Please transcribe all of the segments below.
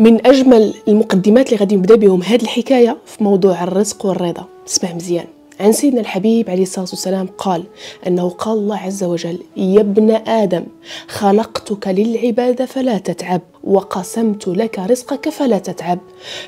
من اجمل المقدمات اللي غادي نبدا بهم هاد الحكايه في موضوع الرزق والرضا اسمع مزيان عن سيدنا الحبيب عليه الصلاة والسلام قال أنه قال الله عز وجل يا ابن آدم خلقتك للعبادة فلا تتعب وقسمت لك رزقك فلا تتعب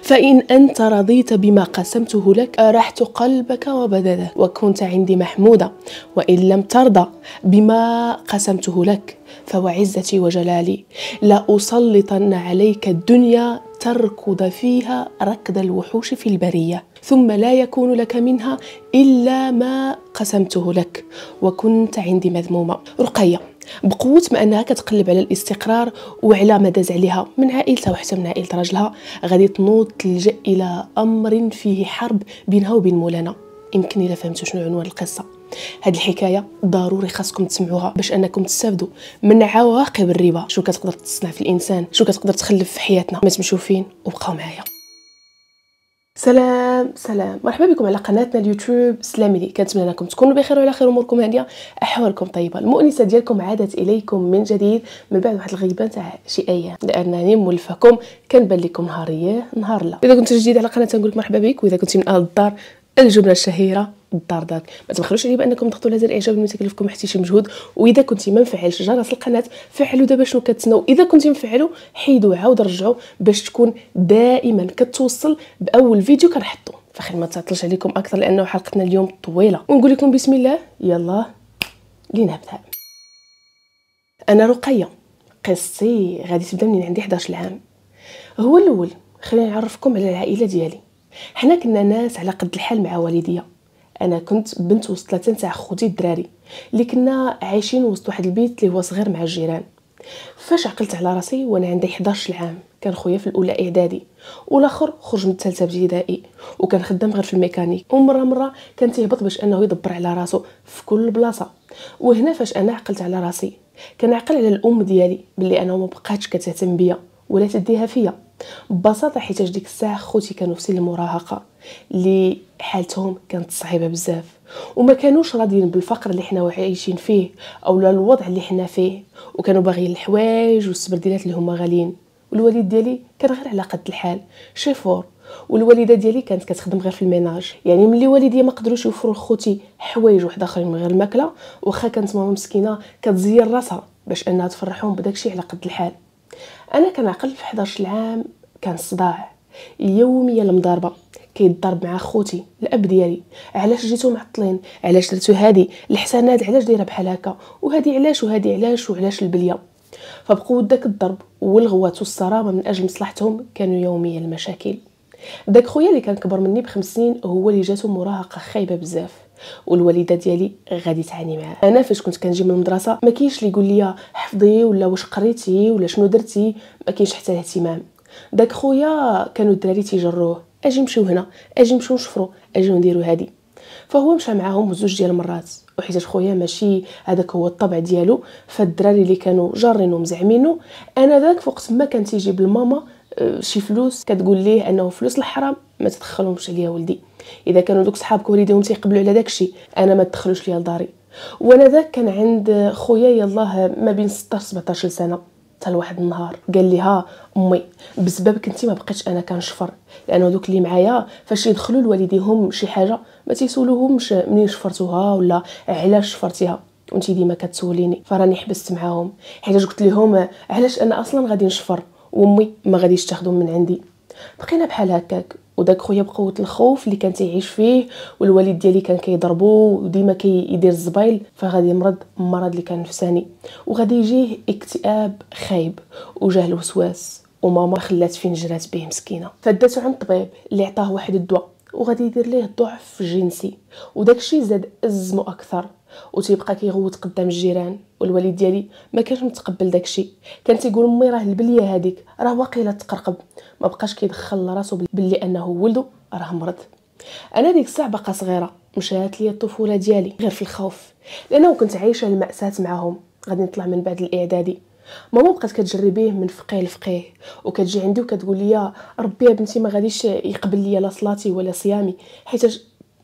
فإن أنت رضيت بما قسمته لك أرحت قلبك وبدنك وكنت عندي محمودة وإن لم ترضى بما قسمته لك فوعزتي وجلالي لا أسلطن عليك الدنيا تركض فيها ركض الوحوش في البريه ثم لا يكون لك منها الا ما قسمته لك وكنت عندي مذمومه رقيه بقوة ما أنها كتقلب على الاستقرار وعلى ما داز عليها من عائلتها وحتى من عائلة راجلها غادي تنوض تلجأ إلى أمر فيه حرب بينها وبين مولانا يمكن الا فهمتوا شنو عنوان القصه هاد الحكايه ضروري خاصكم تسمعوها باش انكم تستافدوا من عواقب الربا شو كتقدر تصنع في الانسان شو كتقدر تخلف في حياتنا ما تمشوا فين وبقاو معايا سلام سلام مرحبا بكم على قناتنا اليوتيوب سلامي كنتمنى انكم تكونوا بخير وعلى خير اموركم هانيه احوالكم طيبه المؤنسه ديالكم عادت اليكم من جديد من بعد واحد الغيبه تاع شي ايام لانني مولفاكم كنبان لكم نهار نهار لا اذا كنت جديد على القناه نقول مرحبا بك واذا كنت من اهل الدار الجمله الشهيره داك ما تبخلوش عليه بانكم تضغطوا على زر الاعجاب ما تكلفكم حتى شي مجهود واذا كنتي ما مفعلش جرس القناه فعلوا دابا شنو كتسناو اذا كنتي مفعلو حيدوا عاود رجعوا باش تكون دائما كتوصل باول فيديو كنحطو فخير ما تعطلش عليكم اكثر لانه حلقتنا اليوم طويله ونقول لكم بسم الله يلا لنبدا انا رقيه قصتي غادي تبدا من عندي 11 عام هو الاول خليني نعرفكم على العائله ديالي حنا كنا ناس على قد الحال مع والديا انا كنت بنت وسط ثلاثه نتاع خوتي الدراري اللي كنا عايشين وسط واحد البيت اللي هو صغير مع الجيران فاش عقلت على راسي وانا عندي 11 عام كان خويا في الاولى اعدادي والاخر خرج من الثالثه ابتدائي وكان خدام غير في الميكانيك ومره مره كان تيهبط باش انه يدبر على راسو في كل بلاصه وهنا فاش انا عقلت على راسي كنعقل على الام ديالي بلي انا ما بقاتش كتهتم بيا ولا تديها فيا ببساطه حيتاش ديك الساعه خوتي كانوا في المراهقه اللي حالتهم كانت صعيبه بزاف وما كانوش راضيين بالفقر اللي حنا عايشين فيه اولا الوضع اللي حنا فيه وكانوا باغيين الحوايج والسبرديلات اللي هما غاليين والوالد ديالي كان غير على قد الحال شيفور والوالده ديالي كانت كتخدم غير في الميناج يعني ملي والديا ما قدروش يوفروا لخوتي حوايج واحد اخرين من غير الماكله واخا كانت ماما مسكينه كتزير راسها باش انها تفرحهم بداكشي على قد الحال انا كنعقل في 11 العام كان صداع يوميا المضاربه كيتضرب مع خوتي الاب ديالي علاش جيتو معطلين علاش درتو هادي الحسنات علاش دايره بحال هكا وهادي علاش وهادي علاش وعلاش البليه فبقوا داك الضرب والغوات والصرامه من اجل مصلحتهم كانوا يوميا المشاكل داك خويا اللي كان كبر مني بخمس سنين هو اللي جاتو مراهقه خايبه بزاف والوالده ديالي غادي تعاني معاه انا فاش كنت كنجي من المدرسه ما كاينش اللي يقول لي حفظي ولا واش قريتي ولا شنو درتي ما كاينش حتى اهتمام داك خويا كانوا الدراري تيجروه اجي نمشيو هنا اجي نمشيو نشفرو اجي نديرو هادي فهو مشى معاهم زوج ديال المرات وحيت خويا ماشي هذاك هو الطبع ديالو فالدراري اللي كانوا جارينو مزعمينو انا ذاك فوقت ما كان تيجيب بالماما آه، شي فلوس كتقول ليه انه فلوس الحرام ما تدخلهمش عليا ولدي اذا كانوا دوك صحابك وليديهم تيقبلوا على داكشي انا ما تدخلوش ليا لداري وانا ذاك كان عند خويا يلاه ما بين 16 17 سنه حتى لواحد النهار قال لي ها امي بسببك انت ما بقيتش انا كنشفر لانه دوك اللي معايا فاش يدخلوا لوالديهم شي حاجه ما تيسولوهمش منين شفرتوها ولا علاش شفرتيها وانت ديما كتسوليني فراني حبست معاهم حيت قلت لهم علاش انا اصلا غادي نشفر وامي ما غاديش تاخذهم من عندي بقينا بحال هكاك وداك خويا بقوه الخوف اللي كان تيعيش فيه والوالد ديالي كان كيضربو وديما كيدير الزبايل فغادي يمرض مرض اللي كان نفساني وغادي يجيه اكتئاب خايب وجاه الوسواس وماما خلات فين جرات به مسكينه فداتو عند الطبيب اللي عطاه واحد الدواء وغادي يدير ليه جنسي الجنسي وداكشي زاد ازمو اكثر وتيبقى كيغوت قدام الجيران والوالد ديالي ما كانش متقبل داكشي كان تيقول امي راه البليه هذيك راه واقيلا تقرقب ما بقاش كيدخل لراسو باللي انه ولده راه مرض انا ديك الساعه باقا صغيره مشات لي الطفوله ديالي غير في الخوف لانه كنت عايشه الماساه معاهم غادي نطلع من بعد الاعدادي ماما بقات كتجري بيه من فقيه لفقيه وكتجي عندي وكتقول لي ربي يا بنتي ما غاديش يقبل لي لا صلاتي ولا صيامي حيت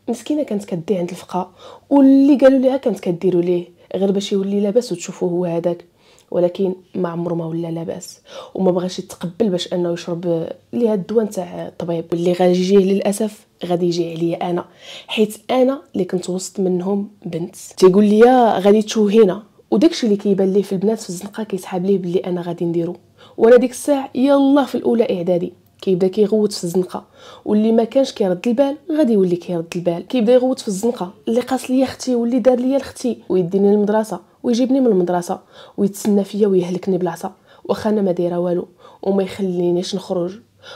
مسكينه كانت كدي عند الفقا واللي قالوا ليها كانت كديروا ليه غير باش يولي لاباس وتشوفوه هو هذاك ولكن ما عمره ما ولا لاباس وما بغاش يتقبل باش انه يشرب ليها الدواء نتاع الطبيب واللي غادي يجيه للاسف غادي يجي عليا انا حيت انا اللي كنت وسط منهم بنت تيقول لي غادي تشوهينا وداكشي اللي كيبان ليه في البنات في الزنقه كيسحاب ليه بلي انا غادي نديرو وانا ديك الساعه يلا في الاولى اعدادي كيبدا كيغوت في الزنقه واللي ما كانش كيرد البال غادي يولي كيرد البال كيبدا يغوت في الزنقه اللي قاص ليا اختي واللي دار ليا لختي ويديني للمدرسه ويجيبني من المدرسه ويتسنى فيا ويهلكني بلاصه واخا انا ما دايره والو وما يخلينيش نخرج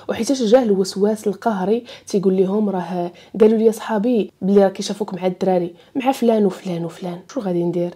وحيتاش جاه الوسواس القهري تيقول لهم راه قالوا لي صحابي بلي راه كيشافوك مع الدراري مع فلان وفلان وفلان شو غادي ندير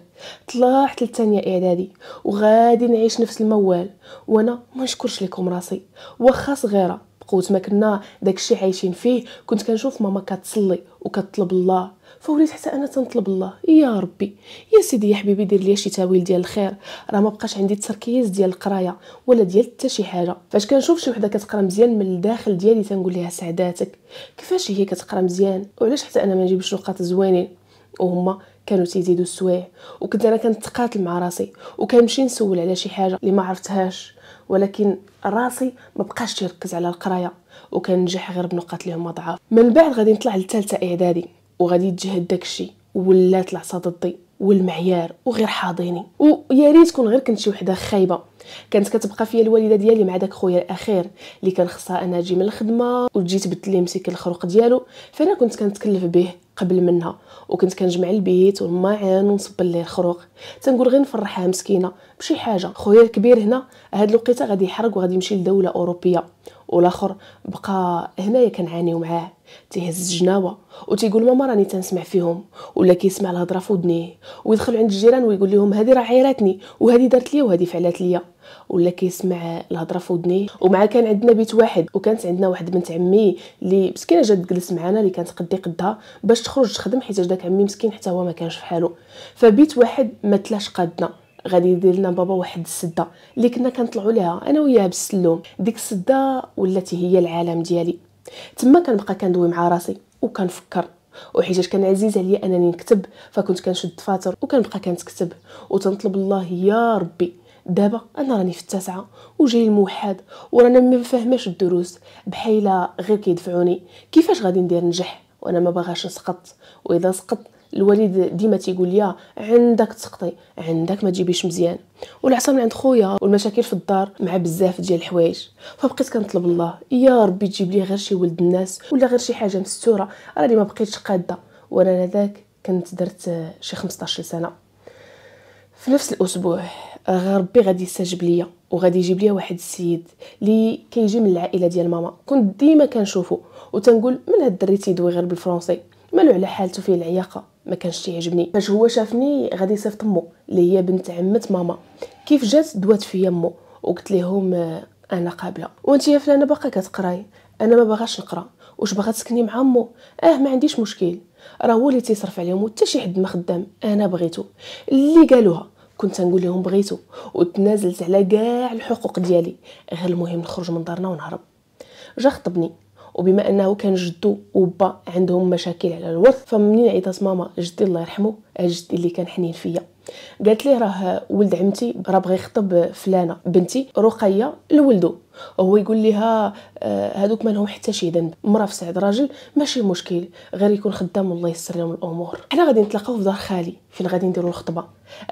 طلعت للثانيه اعدادي وغادي نعيش نفس الموال وانا ما نشكرش لكم راسي واخا صغيره بقوت ما كنا داكشي عايشين فيه كنت كنشوف ماما كتصلي وكتطلب الله فوليت حتى انا تنطلب الله يا ربي يا سيدي يا حبيبي دير لي شي تاويل ديال الخير راه ما بقاش عندي التركيز ديال القرايه ولا ديال حتى شي حاجه فاش كنشوف شي وحده كتقرا مزيان من الداخل ديالي تنقول ليها سعداتك كيفاش هي كتقرا مزيان وعلاش حتى انا ما نجيبش نقاط زوينين وهما كانوا تيزيدوا السوايع وكنت انا كنتقاتل مع راسي وكنمشي نسول على شي حاجه اللي ما عرفتهاش ولكن راسي ما بقاش تيركز على القرايه وكنجح غير بنقط اللي هما ضعاف من بعد غادي نطلع للثالثه اعدادي وغادي يتجهد داكشي ولات العصا ضدي والمعيار وغير حاضيني ويا ريت كون غير كنت شي وحده خايبه كانت كتبقى فيا الوالده ديالي مع داك خويا الاخير اللي كان خصها انا اجي من الخدمه وتجي تبدل مسك الخروق ديالو فانا كنت كنتكلف به قبل منها وكنت كنجمع البيت والماعن ونصب ليه الخروق تنقول غير نفرحها مسكينه بشي حاجه خويا الكبير هنا هاد الوقيته غادي يحرق وغادي يمشي لدوله اوروبيه والاخر بقى هنايا كنعانيو معاه تيهز الجناوه وتيقول ماما راني تنسمع فيهم ولا كيسمع الهضره في ودنيه ويدخل عند الجيران ويقول لهم هذه راه عيراتني وهذه دارت ليا وهذه فعلات ليا ولا كيسمع الهضره في ودنيه ومع كان عندنا بيت واحد وكانت عندنا واحد بنت عمي اللي مسكينه جات تجلس معنا اللي كانت قدي قدها باش تخرج تخدم حيت داك عمي مسكين حتى هو ما كانش في حاله فبيت واحد ما تلاش قادنا غادي يدير لنا بابا واحد السده اللي كنا كنطلعوا ليها انا وياه بالسلوم ديك السده ولات هي العالم ديالي تما كنبقى كندوي مع راسي وكنفكر وحيت كان عزيز عليا انني نكتب فكنت كنشد فاتر وكنبقى كنتكتب وتنطلب الله يا ربي دابا انا راني في التاسعه وجاي الموحد ورانا ما فاهماش الدروس بحيلة غير كيدفعوني كيفاش غادي ندير نجح وانا ما باغاش نسقط واذا سقط الوالد ديما تيقول لي عندك تسقطي عندك ما تجيبيش مزيان والعصا من عند خويا والمشاكل في الدار مع بزاف ديال الحوايج فبقيت كنطلب الله يا ربي تجيب لي غير شي ولد الناس ولا غير شي حاجه مستوره راني ما بقيتش قاده وانا نذاك كنت درت شي 15 سنه في نفس الاسبوع ربي غادي يستجب ليا وغادي يجيب ليا واحد السيد اللي كيجي من العائله ديال ماما كنت ديما كنشوفو وتنقول من هاد الدري تيدوي غير بالفرنسي مالو على حالته فيه العياقه ما كانش تيعجبني فاش هو شافني غادي يصيفط مو اللي هي بنت عمه ماما كيف جات دوات فيا مو وقلت لهم آه، انا قابله وانت يا فلانه باقا كتقراي انا ما باغاش نقرا واش باغا تسكني مع امو اه ما عنديش مشكل راه هو اللي تيصرف عليهم وحتى شي حد ما خدام انا بغيتو اللي قالوها كنت نقول لهم بغيتو وتنازلت على كاع الحقوق ديالي غير المهم نخرج من دارنا ونهرب جا خطبني وبما انه كان جدو وبا عندهم مشاكل على الورث فمنين عيطات ماما جدي الله يرحمه جدي اللي كان حنين فيا قالت لي راه ولد عمتي راه بغى يخطب فلانه بنتي رقيه لولدو هو يقول لها آه، هادوك ما لهم حتى شي ذنب مرا في سعد راجل ماشي مشكل غير يكون خدام الله يسر لهم الامور حنا غادي نتلاقاو في دار خالي فين غادي نديرو الخطبه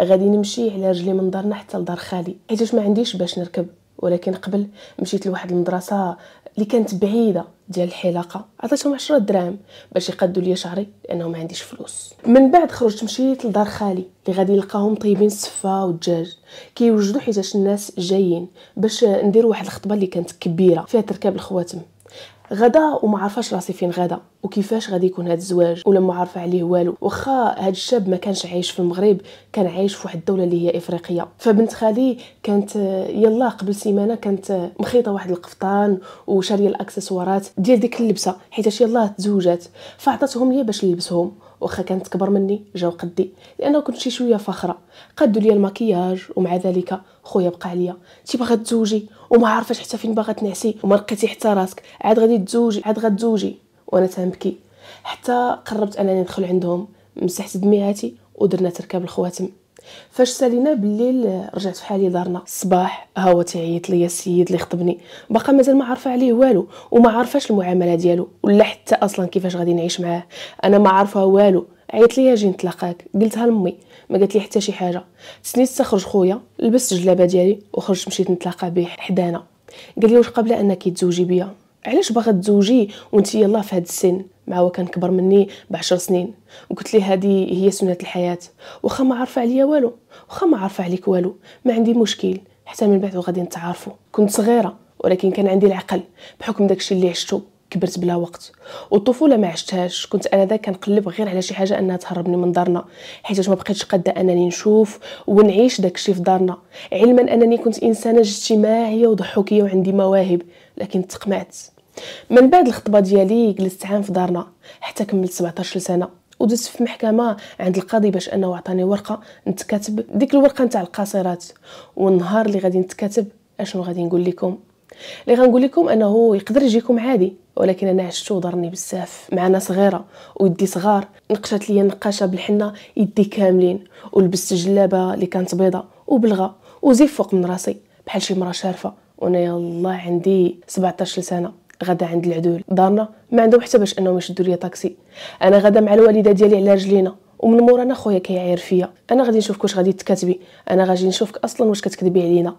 غادي نمشي على رجلي من دارنا حتى لدار خالي حيت ما عنديش باش نركب ولكن قبل مشيت لواحد المدرسه اللي كانت بعيده ديال الحلاقه عطيتهم 10 دراهم باش يقادوا لي شعري لانه ما عنديش فلوس من بعد خرجت مشيت لدار خالي اللي غادي نلقاهم طيبين السفه والدجاج كيوجدوا حيتاش الناس جايين باش ندير واحد الخطبه اللي كانت كبيره فيها تركاب الخواتم غدا وما عرفاش راسي فين غدا وكيفاش غادي يكون هذا الزواج ولا ما عارفه عليه والو واخا هذا الشاب ما كانش عايش في المغرب كان عايش في واحد الدوله اللي هي افريقيه فبنت خالي كانت يلا قبل سيمانه كانت مخيطه واحد القفطان وشاريه الاكسسوارات ديال ديك اللبسه حيت يلا تزوجات فعطاتهم ليا باش نلبسهم واخا كانت كبر مني جاو قدي لانه كنت شي شويه فاخره قادوا ليا الماكياج ومع ذلك خويا بقى عليا انت باغا تزوجي وما عارفاش حتى فين باغا تنعسي وما لقيتي حتى راسك عاد غادي تزوجي عاد غتزوجي وانا تنبكي حتى قربت انني ندخل عندهم مسحت دمياتي ودرنا تركاب الخواتم فاش سالينا بالليل رجعت في حالي دارنا الصباح هو تيعيط ليا السيد اللي خطبني باقا مازال ما عارفه عليه والو وما عارفاش المعامله ديالو ولا حتى اصلا كيفاش غادي نعيش معاه انا ما عارفه والو عيط ليا جي نتلاقاك قلتها لامي ما قالت لي حتى شي حاجه تسنيت تخرج خويا لبست الجلابه ديالي وخرجت مشيت نتلاقى به حدانا قال لي واش قابله انك تزوجي بيا علاش باغا تزوجي وانت يلاه في هذا السن مع هو كان كبر مني بعشر سنين وقلت لي هذه هي سنه الحياه واخا ما عارفه عليا والو واخا ما عارفه عليك والو ما عندي مشكل حتى من بعد غادي نتعارفوا كنت صغيره ولكن كان عندي العقل بحكم داكشي اللي عشتو كبرت بلا وقت والطفوله ما عشتهاش كنت انا ذاك كنقلب غير على شي حاجه انها تهربني من دارنا حيت ما بقيتش قاده انني نشوف ونعيش داكشي في دارنا علما انني كنت انسانه اجتماعيه وضحوكيه وعندي مواهب لكن تقمعت من بعد الخطبه ديالي جلست عام في دارنا حتى كملت 17 سنه ودزت في محكمه عند القاضي باش انه عطاني ورقه نتكاتب ديك الورقه نتاع القاصرات والنهار اللي غادي نتكاتب اشنو غادي نقول لكم اللي غنقول لكم انه يقدر يجيكم عادي ولكن انا عشتو ضرني بزاف مع ناس صغيره ويدي صغار نقشات لي النقاشه بالحنه يدي كاملين ولبست جلابه اللي كانت بيضه وبلغه وزيف فوق من راسي بحال شي مرا شارفه وانا يالله عندي 17 سنه غدا عند العدول دارنا ما عندهم حتى باش انهم يشدوا لي طاكسي انا غدا مع الوالده ديالي على رجلينا ومن مور انا خويا كيعاير فيا انا غادي نشوفك واش غادي تكتبي انا غادي نشوفك اصلا واش كتكذبي علينا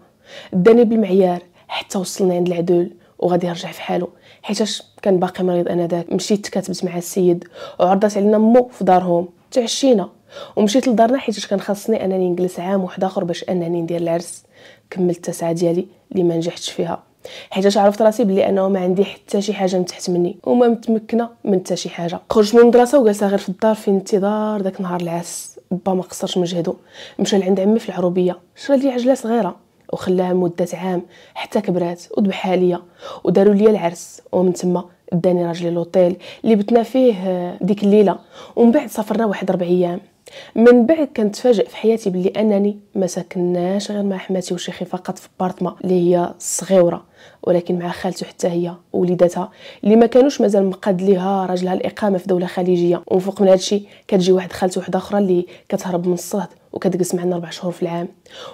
داني بالمعيار حتى وصلنا عند العدول وغادي يرجع في حاله حيتاش كان باقي مريض انا ذاك مشيت تكاتبت مع السيد وعرضت علينا مو في دارهم تعشينا ومشيت لدارنا حيت كان خاصني انني نجلس عام واحد اخر باش انني ندير العرس كملت التسعه ديالي اللي ما نجحتش فيها حيت عرفت راسي بلي انه ما عندي حتى شي حاجه من تحت مني وما متمكنه من حتى شي حاجه خرجت من المدرسه وجالسه غير في الدار في انتظار داك نهار العرس با ما قصرش مجهدو مشى لعند عمي في العروبيه شرى لي عجله صغيره وخلاها مدة عام حتى كبرات وذبحها ليا وداروا ليا العرس ومن تما داني راجلي لوطيل اللي بتنا فيه آه، ديك الليله ومن بعد سافرنا واحد ربع ايام من بعد كنتفاجئ في حياتي بلي انني ما ساكناش غير مع حماتي وشيخي فقط في بارتما اللي هي صغيره ولكن مع خالته حتى هي وليداتها اللي ما كانوش مازال مقاد ليها راجلها الاقامه في دوله خليجيه ومن فوق من هادشي كتجي واحد خالته وحده اخرى اللي كتهرب من الصهد وكتجلس معنا ربع شهور في العام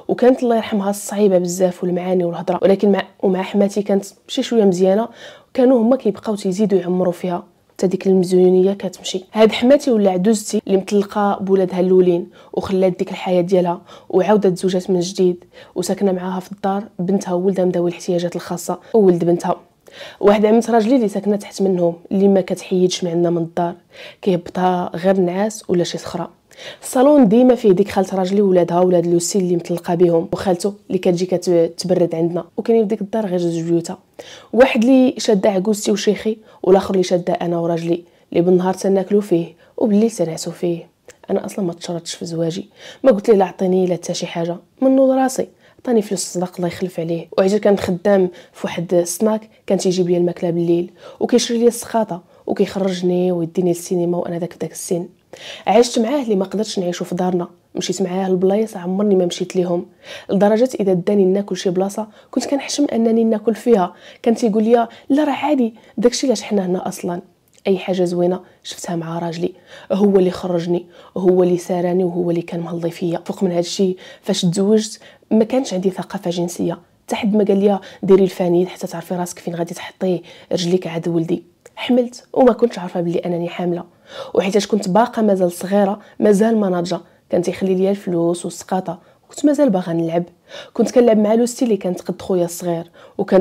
وكانت الله يرحمها صعيبه بزاف والمعاني والهضره ولكن مع ومع حماتي كانت شي شويه مزيانه كانوا هما كيبقاو تيزيدوا يعمروا فيها حتى ديك المزيونيه كتمشي هاد حماتي ولا عدوزتي اللي مطلقه بولادها الاولين وخلات ديك الحياه ديالها وعاودت زوجات من جديد وساكنه معاها في الدار بنتها وولدها مداوي الاحتياجات الخاصه وولد بنتها واحد عمت راجلي اللي ساكنه تحت منهم اللي ما كتحيدش معنا من الدار كيهبطها غير نعاس ولا شي صخره الصالون ديما فيه ديك خاله راجلي وولادها ولاد لوسي اللي مطلقه بهم وخالته اللي كتجي كتبرد عندنا وكاينين في ديك الدار غير جوج بيوتها واحد اللي شاده عكوزتي وشيخي والاخر اللي شاده انا وراجلي اللي بالنهار تناكلو فيه وبالليل تنعسو فيه انا اصلا ما تشرطش في زواجي ما قلت ليه لا عطيني لا حتى شي حاجه من نوض راسي عطاني فلوس الصداق الله يخلف عليه وعجل كان خدام في واحد السناك كان تيجيب لي الماكله بالليل وكيشري لي السخاطه وكيخرجني ويديني للسينما وانا داك داك السن عشت معاه اللي ما قدرتش نعيشو في دارنا مشيت معاه لبلايص عمرني ما مشيت ليهم لدرجه اذا داني ناكل شي بلاصه كنت كنحشم انني ناكل فيها كان تيقول لي لا راه عادي داكشي علاش حنا هنا اصلا اي حاجه زوينه شفتها مع راجلي هو اللي خرجني هو اللي ساراني وهو اللي كان مهلي فيا فوق من هذا الشيء فاش تزوجت ما كانش عندي ثقافه جنسيه حد ما قال لي ديري الفانيد حتى تعرفي راسك فين غادي تحطي رجليك عاد ولدي حملت وما كنتش عارفه بلي انني حامله وحيتاش كنت باقا مازال صغيره مازال ما ناضجه كان تيخلي ليا الفلوس والسقاطه كنت مازال باغا نلعب كنت كنلعب مع لوستي اللي كانت قد خويا الصغير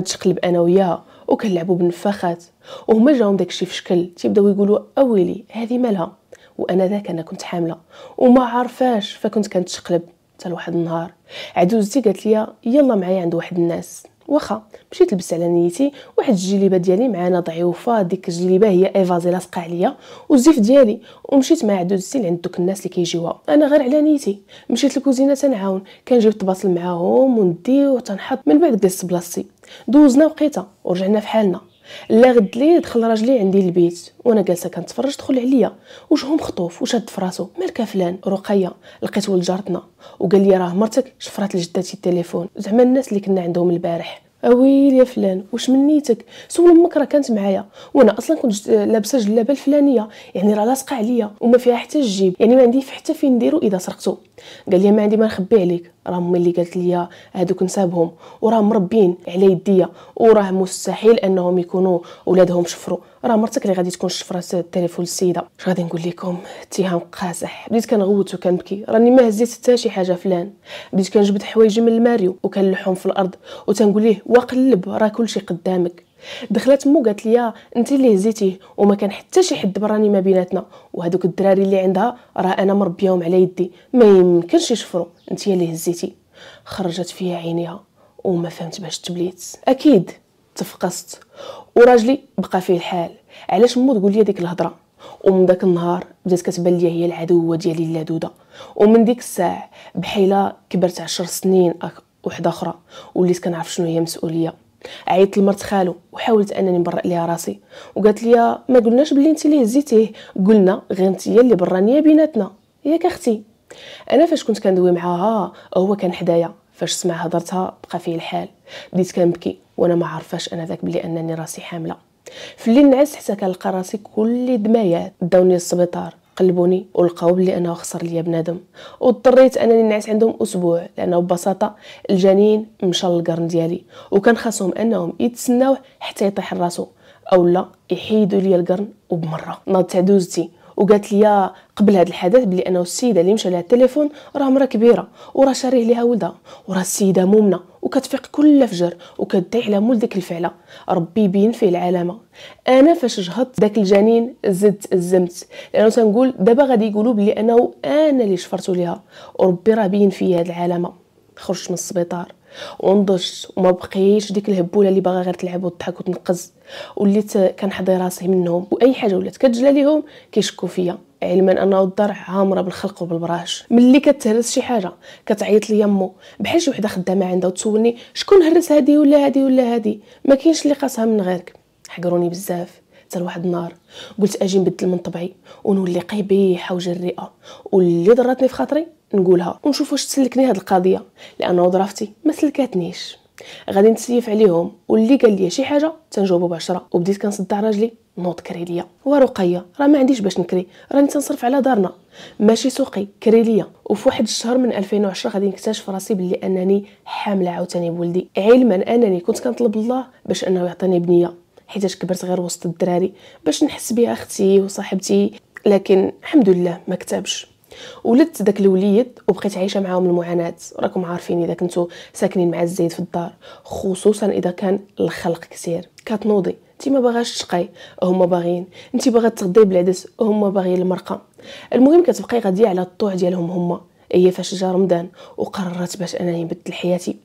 تقلب انا وياها وكنلعبوا بالنفخات وهما جاهم داكشي في شكل تيبداو يقولوا اويلي هذه مالها وانا ذاك انا كنت حامله وما عارفاش فكنت كنتشقلب حتى لواحد النهار عدوزتي قالت لي يلا معايا عند واحد الناس واخا مشيت لبس على نيتي واحد الجليبه ديالي معانا ضعيفه ديك الجليبه هي ايفازي لاصقه عليا والزيف ديالي ومشيت مع عدوزتي لعند دوك الناس اللي كيجيوها انا غير على نيتي مشيت للكوزينه تنعاون كنجيب الطباسل معاهم وندي وتنحط من بعد جلست بلاصتي دوزنا وقيته ورجعنا في حالنا لا غد لي دخل راجلي عندي البيت وانا جالسه كنتفرج دخل عليا وجهه مخطوف وشاد فراسو مالك فلان رقيه لقيت ولد جارتنا وقال لي راه مرتك شفرات لجداتي التليفون زعما الناس اللي كنا عندهم البارح اويلي يا فلان واش من نيتك سول امك راه كانت معايا وانا اصلا كنت لابسه جلابه الفلانيه يعني راه لاصقه عليا وما فيها حتى الجيب يعني ما عندي حتى فين نديرو اذا سرقتو قال لي ما عندي ما نخبي عليك راه امي اللي قالت لي هادوك نسابهم وراه مربين على يديا وراه مستحيل انهم يكونوا ولادهم شفروا راه مرتك اللي غادي تكون شفره التليفون السيده اش غادي نقول لكم اتهام قاسح بديت كنغوت وكنبكي راني ما هزيت حتى شي حاجه فلان بديت كنجبد حوايجي من الماريو وكنلحهم في الارض وتنقول ليه واقلب راه كلشي قدامك دخلت مو قالت لي انت اللي هزيتيه وما كان حتى شي حد براني ما بيناتنا وهذوك الدراري اللي عندها راه انا مربيهم على يدي ما يمكنش يشفروا انت اللي هزيتي خرجت فيها عينيها وما فهمت باش تبليت اكيد تفقست وراجلي بقى فيه الحال علاش مو تقول لي ديك الهضره ومن داك النهار بدات كتبان ليا هي العدوه ديالي اللدوده ومن ديك الساعه بحيله كبرت عشر سنين وحده اخرى وليت كنعرف شنو هي مسؤوليه عيطت لمرت خالو وحاولت انني نبرئ ليها راسي وقالت لي ما قلناش بلي انت اللي هزيتيه قلنا غير انت اللي برانيه بيناتنا ياك اختي انا فاش كنت كندوي معاها هو كان حدايا فاش سمع هضرتها بقى فيه الحال بديت كنبكي وانا ما عارفاش انا ذاك بلي انني راسي حامله في الليل نعس حتى كنلقى راسي كل دمايات داوني للسبيطار قلبوني ولقاو بلي انا خسر ليا بنادم واضطريت انني نعس عندهم اسبوع لانه ببساطه الجنين مشى للقرن ديالي وكان خاصهم انهم يتسناوه حتى يطيح راسو اولا يحيدوا ليا القرن وبمره تاع دوزتي وقالت لي قبل هذا الحدث بلي انه السيده اللي مشى لها التليفون راه مرا كبيره وراه شاريه ليها ولدها وراه السيده مؤمنه وكتفيق كل فجر وكتدعي على مول ديك الفعله ربي يبين فيه العلامه انا فاش جهضت داك الجنين زدت الزمت لانه تنقول دابا غادي يقولوا بلي انه انا اللي شفرت ليها وربي راه بين فيا هاد العلامه خرجت من السبيطار ونضجت وما بقيتش ديك الهبوله اللي باغا غير تلعب وتضحك وتنقز وليت كنحضي راسي منهم واي حاجه ولات كتجلى ليهم كيشكو فيا علما انه الدار عامره بالخلق وبالبراش ملي كتهرس شي حاجه كتعيط لي امو بحال شي وحده خدامه عندها وتسولني شكون هرس هادي ولا هادي ولا هادي ما كاينش اللي قاسها من غيرك حقروني بزاف حتى لواحد النهار قلت اجي نبدل من طبعي ونولي قبيحه وجريئه واللي ضرتني في خاطري نقولها ونشوف واش تسلكني هاد القضيه لانه ظرافتي ما سلكاتنيش غادي نتسيف عليهم واللي قال لي شي حاجه تنجاوبو بعشرة وبديت كنصدع راجلي نوض كري ليا ورقيه راه ما عنديش باش نكري راني تنصرف على دارنا ماشي سوقي كري ليا وفي واحد الشهر من 2010 غادي نكتشف راسي بلي انني حامله عاوتاني بولدي علما انني كنت كنطلب الله باش انه يعطيني بنيه حيت كبرت غير وسط الدراري باش نحس بها اختي وصاحبتي لكن الحمد لله ما كتبش ولدت داك الوليد وبقيت عايشه معاهم المعاناه راكم عارفين اذا كنتو ساكنين مع الزيد في الدار خصوصا اذا كان الخلق كثير كتنوضي انت ما باغاش تشقي هما باغيين انت باغا تغدي بالعدس هما باغيين المرقه المهم كتبقاي غاديه على الطوع ديالهم هما هي فاش جا رمضان وقررت باش انني نبدل حياتي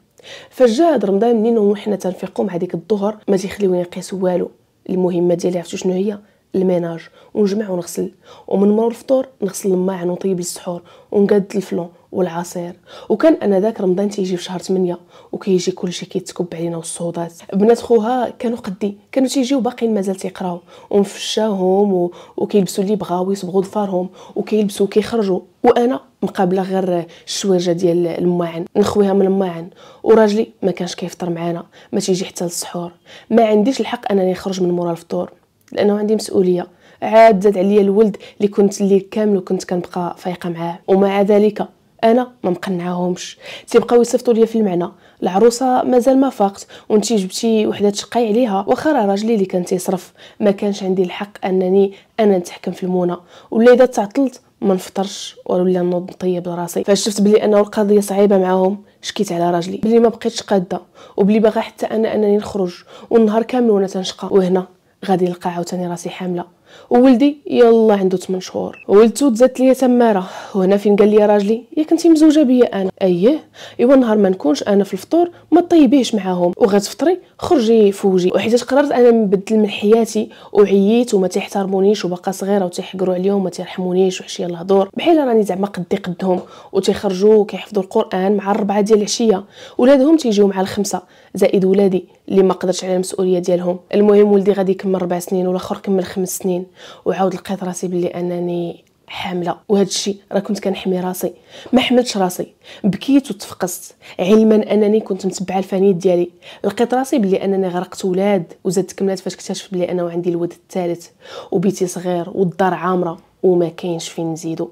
فاش جا هاد رمضان منين وحنا تنفيقو مع ديك الظهر ما تيخليوني نقيس والو المهمه ديالي عرفتو شنو هي الميناج ونجمع ونغسل ومن مور الفطور نغسل الماعن ونطيب السحور ونقد الفلون والعصير وكان انا ذاك رمضان تيجي في شهر 8 وكيجي كلشي كيتكب علينا والصودات بنات خوها كانوا قدي كانوا تيجيو باقيين مازال تيقراو ونفشاهم و... وكيلبسوا اللي بغاو يصبغوا ظفارهم وكيلبسوا وكيخرجوا وانا مقابله غير الشويرجه ديال الماعن نخويها من الماعن وراجلي ما كانش كيفطر معانا ما تيجي حتى للسحور ما عنديش الحق انني نخرج من مورا الفطور لانه عندي مسؤوليه عاد زاد عليا الولد اللي كنت الليل كامل وكنت كنبقى فايقه معاه ومع ذلك انا ما مقنعاهمش تيبقاو يصيفطوا ليا في المعنى العروسه مازال ما فاقت وانتي جبتي وحده تشقي عليها واخا راه راجلي اللي كان تيصرف ما كانش عندي الحق انني انا نتحكم في المونه ولا اذا تعطلت ما نفطرش ولا نوض نطيب لراسي فاش شفت بلي انا القضيه صعيبه معاهم شكيت على راجلي بلي ما بقيتش قاده وبلي باغا حتى انا انني نخرج والنهار كامل وانا تنشقى وهنا غادي نلقى عاوتاني راسي حامله وولدي يلا عنده 8 شهور ولدتو تزادت ليا تماره وهنا فين قال لي راجلي يا كنتي مزوجه بيا انا اييه ايوا نهار ما نكونش انا في الفطور ما طيبيهش معاهم وغتفطري خرجي فوجي وحيت قررت انا نبدل من حياتي وعييت وما تيحترمونيش وباقا صغيره وتيحقروا عليا وما تيرحمونيش وحشيه الهضور بحال راني زعما قدي قدهم وتيخرجوا كيحفظوا القران مع الربعه ديال العشيه ولادهم تيجيو مع الخمسه زائد ولادي اللي ما قدرتش على المسؤوليه ديالهم المهم ولدي غادي يكمل ربع سنين والاخر كمل خمس سنين وعاود لقيت راسي بلي انني حامله وهذا الشيء راه كنت كنحمي راسي ما حملتش راسي بكيت وتفقست علما انني كنت متبعه الفانيد ديالي لقيت راسي بلي انني غرقت ولاد وزادت كملات فاش اكتشفت بلي انا عندي الولد الثالث وبيتي صغير والدار عامره وما كاينش فين نزيدو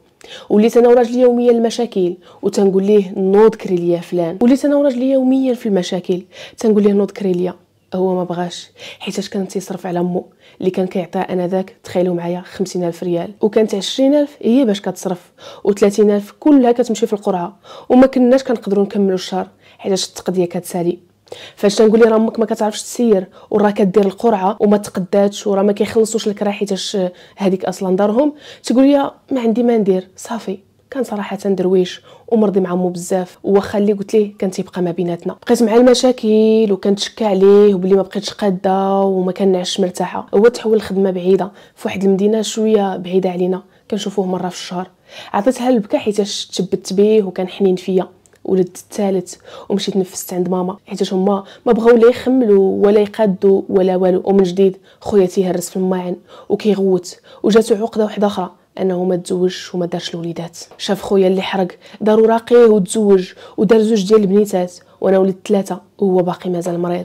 وليت انا وراجلي يوميا المشاكل وتنقول ليه نوض كري ليا فلان وليت انا وراجلي يوميا في المشاكل تنقول ليه نوض كري ليا هو ما بغاش حيتاش كان تيصرف على مو اللي كان كيعطيها انا ذاك تخيلوا معايا خمسين الف ريال وكانت عشرين الف هي باش كتصرف و الف كلها كتمشي في القرعه وما كناش كنقدروا نكملوا الشهر حيتاش التقضيه كتسالي فاش تنقول لي راه امك ما كتعرفش تسير وراه كدير القرعه وما تقداتش وراه ما كيخلصوش لك راه حيتاش هذيك اصلا دارهم تقول لي ما عندي ما ندير صافي كان صراحه درويش ومرضي مع مو بزاف واخا اللي قلت ليه كان تيبقى ما بيناتنا بقيت مع المشاكل وكنتشكى عليه وبلي ما بقيتش قاده وما كنعش مرتاحه هو تحول الخدمه بعيده في واحد المدينه شويه بعيده علينا كنشوفوه مره في الشهر عطيتها البكا حيتاش تشبت بيه وكان حنين فيا ولدت الثالث ومشيت نفست عند ماما حيت هما ما بغاو لا يخملوا ولا يقادوا ولا والو ومن جديد خويا تيهرس في الماعن وكيغوت وجاتو عقده واحده اخرى انه ما تزوجش وما دارش الوليدات شاف خويا اللي حرق دارو راقيه وتزوج ودار زوج ديال البنيتات وانا ولدت ثلاثه وهو باقي مازال مريض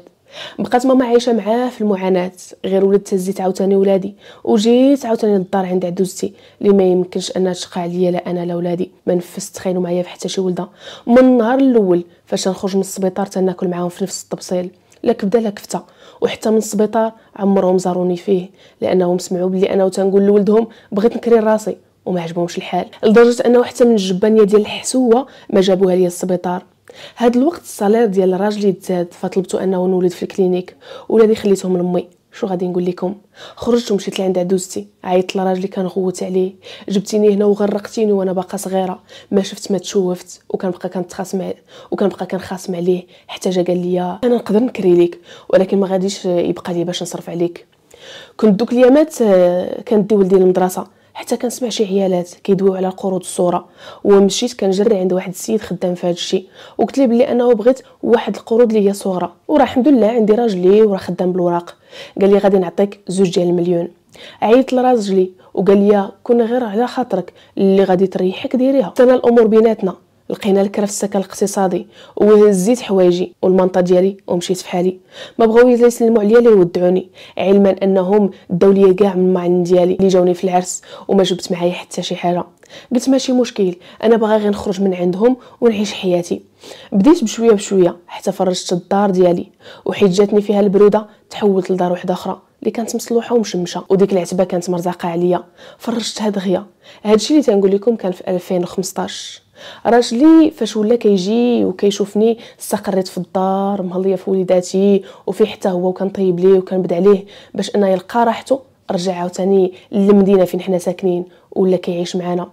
بقات ماما عايشه معاه في المعاناه غير ولد تزيت عاوتاني ولادي وجيت عاوتاني للدار عند عدوزتي اللي ما يمكنش انها تشقى عليا لا انا لا ولادي ما نفست تخيلوا معايا في حتى شي ولده من النهار الاول فاش نخرج من السبيطار تناكل معاهم في نفس الطبسيل لا كبده لا كفته وحتى من السبيطار عمرهم زاروني فيه لانهم سمعوا بلي انا وتنقول لولدهم بغيت نكري راسي وما عجبهمش الحال لدرجه انه حتى من الجبانيه ديال الحسوه ما جابوها ليا السبيطار هاد الوقت الصالير ديال الراجل تزاد فطلبتو انه نولد في الكلينيك ولادي خليتهم لامي شو غادي نقول لكم خرجت ومشيت لعند عدوزتي عيطت لراجلي كنغوت عليه جبتيني هنا وغرقتيني وانا باقا صغيره ما شفت ما تشوفت وكنبقى كنتخاصم وكنبقى كنخاصم عليه حتى جا قال لي انا نقدر نكري ليك ولكن ما غاديش يبقى لي باش نصرف عليك كنت دوك اليامات آه، كندي ولدي للمدرسه حتى كنسمع شي عيالات كيدويو على قروض الصوره ومشيت كنجري عند واحد السيد خدام في هذا الشيء وقلت ليه بلي انه بغيت واحد القروض اللي هي صوره وراه الحمد لله عندي راجلي وراه خدام بالوراق قال لي غادي نعطيك زوج ديال المليون عيطت لراجلي وقال لي كون غير على خاطرك اللي غادي تريحك ديريها حتى الامور بيناتنا لقينا الكرا في السكن الاقتصادي وهزيت حوايجي والمنطه ديالي ومشيت في حالي ما بغاو يسلموا عليا لا يودعوني علما انهم داو ليا كاع من المعن ديالي اللي جاوني في العرس وما جبت معايا حتى شي حاجه قلت ماشي مشكل انا باغا غير نخرج من عندهم ونعيش حياتي بديت بشويه بشويه حتى فرجت الدار ديالي وحيت جاتني فيها البروده تحولت لدار وحده اخرى اللي كانت مصلوحه ومشمشه وديك العتبه كانت مرزقه عليا فرجتها دغيا هادشي اللي تنقول لكم كان في 2015 راجلي فاش ولا كيجي وكيشوفني استقريت في الدار مهليه في وليداتي وفي حتى هو وكنطيب ليه وكنبد عليه باش انا يلقى راحته رجع عاوتاني للمدينه فين حنا ساكنين ولا كيعيش معنا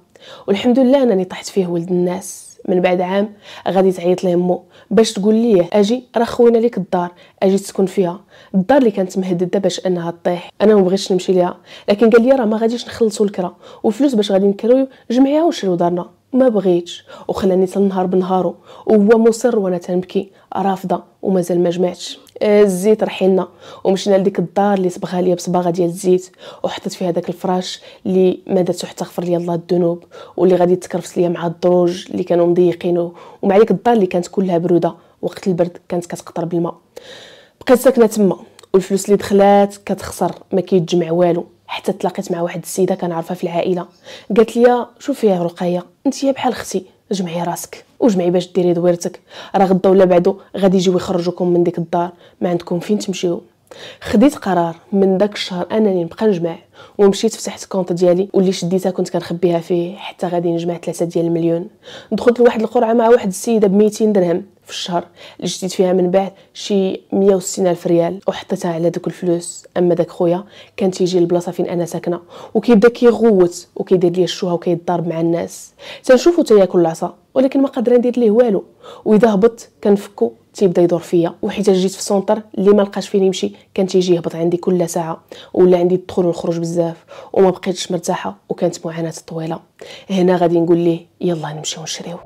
والحمد لله انني طحت فيه ولد الناس من بعد عام غادي تعيط ليه مو باش تقول ليه اجي راه خوينا ليك الدار اجي تسكن فيها الدار اللي كانت مهدده باش انها طيح انا ما بغيتش نمشي ليها لكن قال لي راه ما غاديش نخلصوا الكره وفلوس باش غادي نكريو جمعيها ونشريو دارنا ما بغيتش وخلاني تنهار بنهارو وهو مصر وانا تنبكي رافضه ومازال ما جمعتش آه، الزيت رحينا ومشينا لديك الدار اللي صبغها ليا بصباغه ديال الزيت وحطيت فيها داك الفراش اللي ما داتو حتى غفر لي الله الذنوب واللي غادي تكرفس ليا مع الدروج اللي كانوا مضيقينو ومع ديك الدار اللي كانت كلها بروده وقت البرد كانت كتقطر بالماء بقيت ساكنه تما والفلوس اللي دخلات كتخسر ما كيتجمع والو حتى تلاقيت مع واحد السيده كنعرفها في العائله قالت لي شوفي يا رقيه انت بحال اختي جمعي راسك وجمعي باش ديري دويرتك راه غدا ولا بعدو غادي يجيو يخرجوكم من ديك الدار ما عندكم فين تمشيو خديت قرار من داك الشهر انني نبقى نجمع ومشيت فتحت الكونط ديالي واللي شديتها كنت كنخبيها فيه حتى غادي نجمع 3 ديال المليون دخلت لواحد القرعه مع واحد السيده ب 200 درهم في الشهر اللي شديت فيها من بعد شي 160 الف ريال وحطيتها على دوك الفلوس اما داك خويا كان تيجي للبلاصه فين انا ساكنه وكيبدا كيغوت وكيدير لي الشوهه وكيضارب مع الناس تنشوفو تياكل العصا ولكن ما قادره ندير ليه والو واذا هبط كنفكو تيبدا يدور فيا وحيت جيت في سونتر اللي ما لقاش فين يمشي كان تيجي يهبط عندي كل ساعه ولا عندي الدخول والخروج بزاف وما بقيتش مرتاحه وكانت معاناه طويله هنا غادي نقول ليه يلا نمشيو نشريو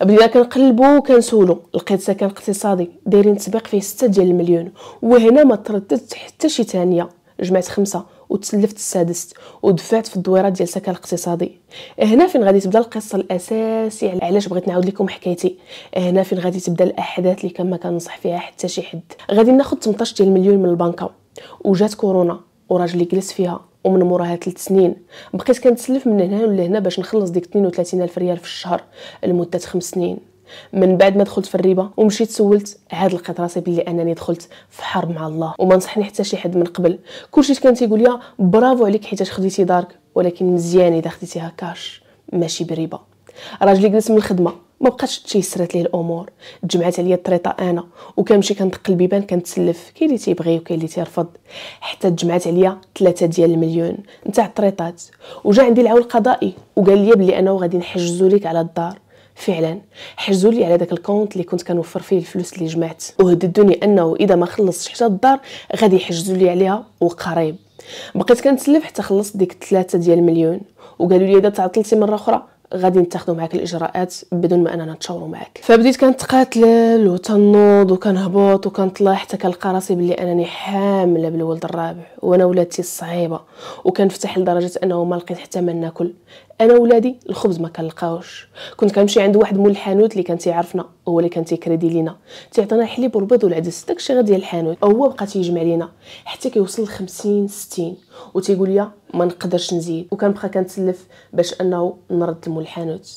بدينا كنقلبو وكنسولو لقيت سكن اقتصادي دايرين تسبيق فيه ستة ديال المليون وهنا ما ترددت حتى شي ثانيه جمعت خمسة وتسلفت السادس ودفعت في الدويره ديال سكن الاقتصادي هنا فين غادي تبدا القصه الاساسيه علاش بغيت نعاود لكم حكايتي هنا فين غادي تبدا الاحداث اللي كان ما كنصح فيها حتى شي حد غادي ناخد 18 ديال المليون من البنكه وجات كورونا وراجلي جلس فيها ومن موراها ثلاث سنين بقيت كنتسلف من هنا لهنا باش نخلص ديك 32 الف ريال في الشهر لمده خمس سنين من بعد ما دخلت في الربا ومشيت سولت عاد لقيت راسي بلي انني دخلت في حرب مع الله وما نصحني حتى شي حد من قبل كلشي كان تيقول لي برافو عليك حيتاش خديتي دارك ولكن مزيان اذا خديتيها كاش ماشي بربا راجلي جلس من الخدمه ما بقاش تيسرات ليه الامور تجمعات عليا الطريطه انا وكنمشي كندق البيبان كنتسلف كاين اللي تيبغي وكاين اللي تيرفض حتى تجمعات عليا ثلاثة ديال المليون نتاع الطريطات وجا عندي العون القضائي وقال لي بلي انا غادي نحجزوا لك على الدار فعلا حجزوا لي على داك الكونت اللي كنت كنوفر فيه الفلوس اللي جمعت وهددوني انه اذا ما خلصتش حتى الدار غادي يحجزوا لي عليها وقريب بقيت كنتسلف حتى خلصت ديك الثلاثة ديال المليون وقالوا لي اذا تعطلتي مره اخرى غادي نتاخذوا معاك الاجراءات بدون ما اننا نتشاوروا معاك فبديت كنتقاتل وتنوض وكنهبط وكنطلع حتى كنلقى راسي بلي انني حامله بالولد الرابع وانا ولادتي صعيبه وكنفتح لدرجه انه ما لقيت حتى ما ناكل انا ولادي الخبز ما كنلقاوش كنت كنمشي عند واحد مول الحانوت اللي كان تيعرفنا هو اللي كان تيكريدي لينا تيعطينا الحليب والبيض والعدس داكشي غير ديال الحانوت هو بقى تيجمع لينا حتى كيوصل 50 60 وتيقول لي ما نقدرش نزيد وكنبقى كنتسلف باش انه نرد المول الحانوت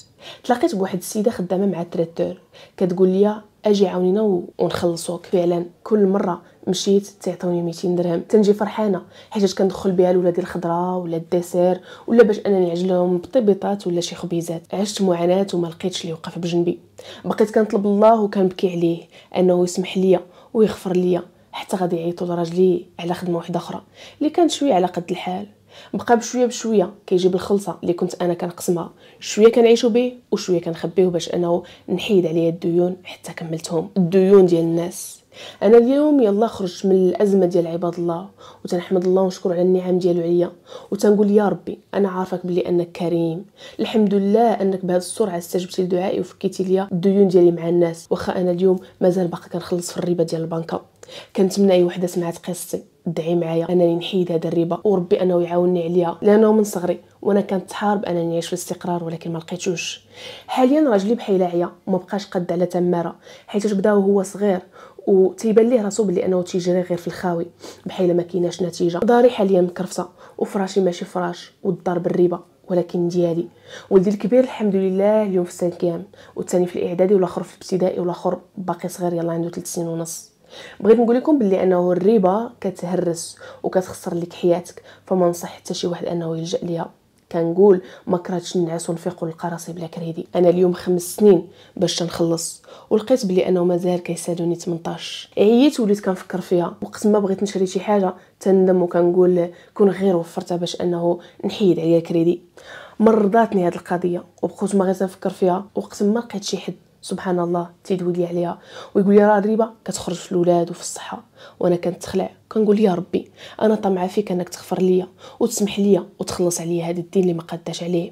تلاقيت بواحد السيده خدامه مع التريتور كتقول لي اجي عاونينا ونخلصوك فعلا كل مره مشيت تيعطوني 200 درهم تنجي فرحانه حيت كندخل بها لولادي الخضراء ولا الدسير ولا باش انا نعجل لهم بطيبيطات ولا شي خبيزات عشت معاناه وما لقيتش اللي يوقف بجنبي بقيت كنطلب الله وكنبكي عليه انه يسمح ليا ويغفر ليا حتى غادي يعيطوا لراجلي على خدمه واحده اخرى اللي كانت شويه على قد الحال بقى بشويه بشويه كيجيب الخلصه اللي كنت انا كنقسمها شويه كنعيشو به وشويه كنخبيه باش انه نحيد عليا الديون حتى كملتهم الديون ديال الناس انا اليوم يلا خرجت من الازمه ديال عباد الله وتنحمد الله ونشكر على النعم ديالو عليا وتنقول يا ربي انا عارفك بلي انك كريم الحمد لله انك بهذه السرعه استجبتي لدعائي وفكيتي ليا الديون ديالي مع الناس واخا انا اليوم مازال باقي كنخلص في الربا ديال البنكه كنتمنى اي وحده سمعت قصتي دعي معايا انني نحيد هذا الربا وربي انه يعاونني عليها لانه من صغري وانا كنتحارب انني نعيش في الاستقرار ولكن ما لقيتوش حاليا راجلي بحال عيا وما بقاش قد على تماره حيت بداو هو صغير وتيبان ليه راسو بلي انه تيجري غير في الخاوي بحال ما كايناش نتيجه داري حاليا مكرفسه وفراشي ماشي فراش والدار بالريبه ولكن ديالي ولدي الكبير الحمد لله اليوم في السانكيام والثاني في الاعدادي والاخر في الابتدائي والاخر باقي صغير يلا عنده 3 سنين ونص بغيت نقول لكم بلي انه الريبه كتهرس وكتخسر لك حياتك فما نصح حتى شي واحد انه يلجا ليها كنقول ما كرهتش نعس ونفيق راسي بلا كريدي انا اليوم خمس سنين باش تنخلص ولقيت بلي انه مازال كيسادوني 18 عييت إيه وليت كنفكر فيها وقت ما بغيت نشري شي حاجه تندم وكنقول كون غير وفرتها باش انه نحيد عليا كريدي مرضاتني هاد القضيه وبقيت ما غير تنفكر فيها وقت ما لقيت شي حد سبحان الله تيدوي لي عليها ويقول لي راه الربا كتخرج في الاولاد وفي الصحه وانا كنتخلع كنقول يا ربي انا طمعه فيك انك تغفر ليا وتسمح ليا وتخلص عليا هذا الدين اللي ما قداش عليه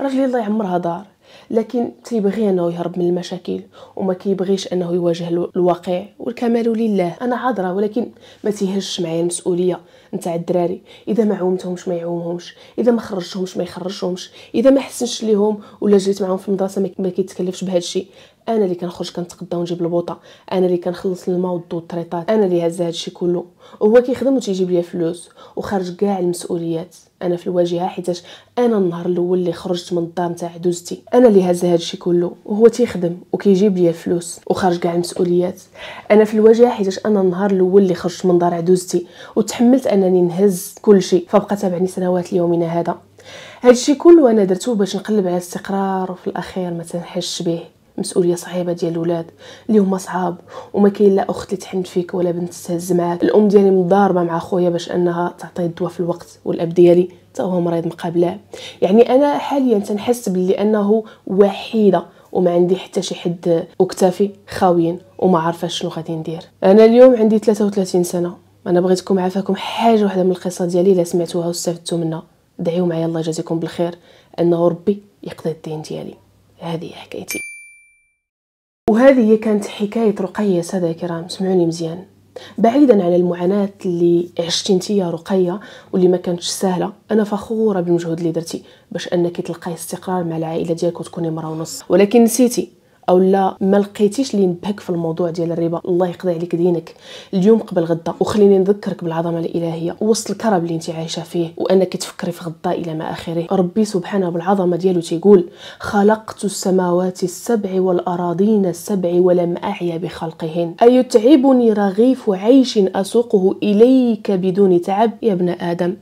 راجلي الله يعمرها دار لكن تيبغي انه يهرب من المشاكل وما كيبغيش انه يواجه الواقع والكمال لله انا عذرة ولكن ما تيهش معايا المسؤوليه نتاع الدراري اذا ما عومتهمش ما يعومهمش اذا ما خرجتهمش ما يخرجهمش اذا ما حسنش ليهم ولا جيت معاهم في المدرسه ما كيتكلفش بهذا الشيء انا اللي كنخرج كنتقدا ونجيب البوطه انا اللي كنخلص الماء والضو والطريطات انا اللي هز هادشي كله وهو كيخدم وتيجيب ليا فلوس وخارج كاع المسؤوليات انا في الواجهه حيتاش انا النهار الاول اللي خرجت من الدار نتاع دوزتي انا اللي هز هادشي كله وهو تيخدم وكيجيب ليا الفلوس وخارج كاع المسؤوليات انا في الواجهه حيتاش انا النهار الاول اللي خرجت من دار عدوزتي وتحملت انني نهز كلشي فبقى تابعني سنوات ليومنا هذا هادشي كله انا درتو باش نقلب على الاستقرار وفي الاخير ما تنحش به مسؤوليه صعيبه ديال الولاد اللي هما صعاب وما كاين لا اخت اللي تحن فيك ولا بنت تهز معاك الام ديالي مضاربه مع خويا باش انها تعطيه الدواء في الوقت والاب ديالي حتى هو مريض مقابله يعني انا حاليا تنحس بلي انه وحيده وما عندي حتى شي حد وكتافي خاويين وما عارفه شنو غادي ندير انا اليوم عندي 33 سنه انا بغيتكم عافاكم حاجه واحده من القصه ديالي الا سمعتوها واستفدتوا منها دعيو معايا الله يجازيكم بالخير انه ربي يقضي الدين ديالي هذه حكايتي وهذه هي كانت حكايه رقيه ساده كرام سمعوني مزيان بعيدا على المعاناه اللي عشتي نتيا رقيه واللي ما كانتش سهله انا فخوره بالمجهود اللي درتي باش انك تلقاي استقرار مع العائله ديالك وتكوني مرا ونص ولكن نسيتي او لا ما لقيتيش اللي ينبهك في الموضوع ديال الربا الله يقضي عليك دينك اليوم قبل غدا وخليني نذكرك بالعظمه الالهيه وسط الكرب اللي انت عايشه فيه وانك تفكري في غدا الى ما اخره ربي سبحانه بالعظمه ديالو تيقول خلقت السماوات السبع والاراضين السبع ولم اعي بخلقهن ايتعبني رغيف عيش اسوقه اليك بدون تعب يا ابن ادم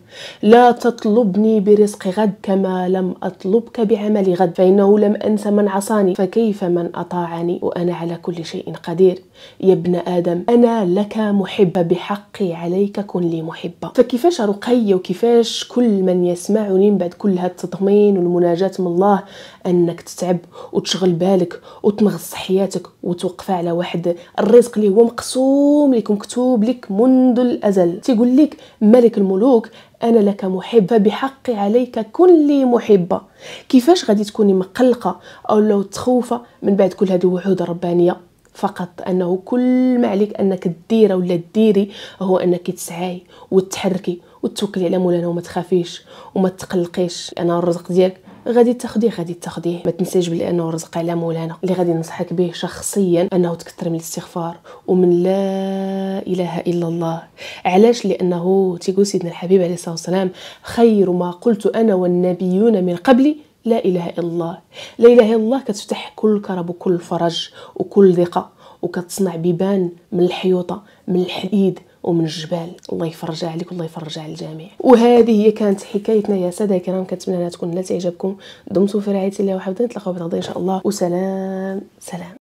لا تطلبني برزق غد كما لم اطلبك بعمل غد فانه لم انس من عصاني فكيف من أطاعني وأنا على كل شيء قدير يا ابن آدم أنا لك محبة بحقي عليك كن لي محبة فكيفاش رقي وكيفاش كل من يسمعني من بعد كل هاد التطمين والمناجاة من الله أنك تتعب وتشغل بالك وتنغص حياتك وتوقف على واحد الرزق اللي هو مقسوم لك مكتوب لك منذ الأزل تيقول لك ملك الملوك انا لك محبه بحق عليك كل محبه كيفاش غادي تكوني مقلقه او لو تخوفه من بعد كل هذه الوعود الربانيه فقط انه كل ما عليك انك ديره ولا ديري هو انك تسعي وتحركي وتوكلي على مولانا وما تخافيش وما تقلقيش انا الرزق ديالك غادي تاخديه غادي تاخديه ما تنساش بلي انه رزق على مولانا اللي غادي ننصحك به شخصيا انه تكثر من الاستغفار ومن لا اله الا الله علاش لانه تيقول سيدنا الحبيب عليه الصلاه والسلام خير ما قلت انا والنبيون من قبلي لا اله الا الله لا اله الا الله كتفتح كل كرب وكل فرج وكل ضيقه وكتصنع بيبان من الحيوطه من الحديد ومن الجبال الله يفرجها عليك والله يفرجها على الجميع وهذه هي كانت حكايتنا يا ساده الكرام كنتمنى انها تكون نالت اعجابكم دمتم في رعايه الله وحفظه نتلاقاو بغدا ان شاء الله وسلام سلام